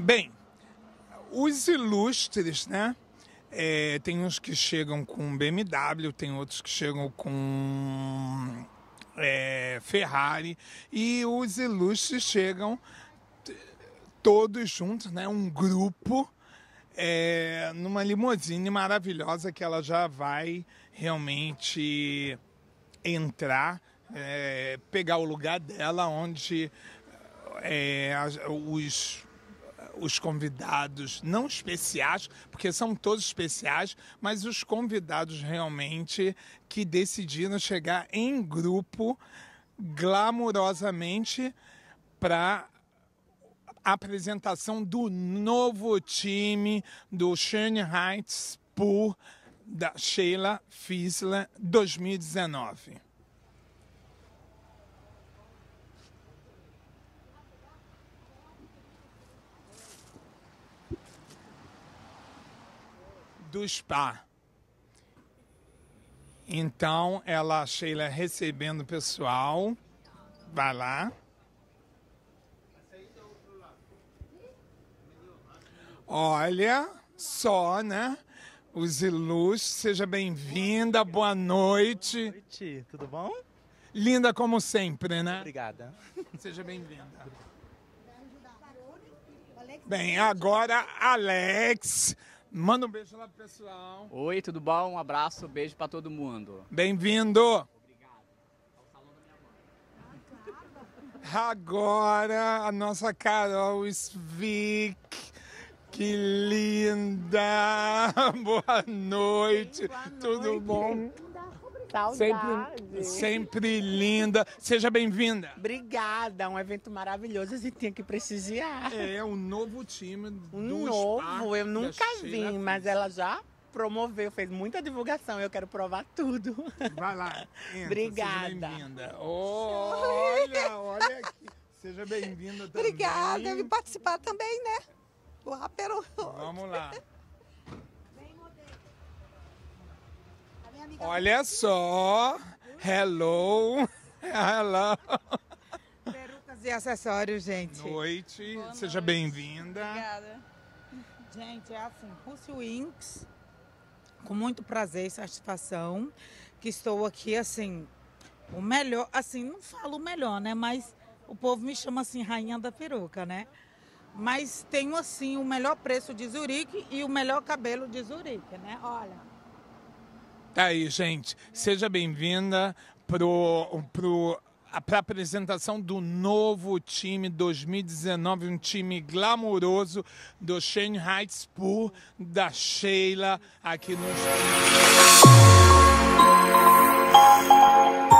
Bem, os ilustres, né? É, tem uns que chegam com BMW, tem outros que chegam com é, Ferrari, e os ilustres chegam todos juntos, né? Um grupo é, numa limusine maravilhosa que ela já vai realmente entrar, é, pegar o lugar dela, onde é, os os convidados não especiais, porque são todos especiais, mas os convidados realmente que decidiram chegar em grupo glamurosamente para a apresentação do novo time do Heights Spur da Sheila Fisler 2019. do spa. Então, ela, Sheila, é recebendo o pessoal. Vai lá. Olha só, né? Os ilustres, seja bem-vinda, boa noite. Boa noite, tudo bom? Linda como sempre, né? Obrigada. Seja bem-vinda. Bem, agora Alex Manda um beijo lá pro pessoal. Oi, tudo bom? Um abraço, um beijo para todo mundo. Bem-vindo. Obrigado. salão da minha mãe. Agora a nossa Carol Svik. Que linda! Boa noite. boa noite. Tudo bom? Saudade. Sempre, sempre linda. Seja bem-vinda. Obrigada, um evento maravilhoso. A gente tinha que precisar. É, é, um novo time do um novo, eu nunca vim, mas ela já promoveu, fez muita divulgação. Eu quero provar tudo. Vai lá. Entra, Obrigada. Seja oh, olha, olha aqui. Seja bem-vinda também. Obrigada, eu vim participar também, né? o pelo. Vamos lá. Olha só! Hello! Hello! Perucas e acessórios, gente. Noite, Boa seja bem-vinda. Obrigada. Gente, é assim, Pussy Wings, com muito prazer e satisfação, que estou aqui, assim, o melhor, assim, não falo o melhor, né? Mas o povo me chama, assim, rainha da peruca, né? Mas tenho, assim, o melhor preço de Zurique e o melhor cabelo de Zurique, né? Olha... Tá aí, gente. Seja bem-vinda pro, pro para apresentação do novo time 2019, um time glamouroso do Shanghai Pool da Sheila, aqui no...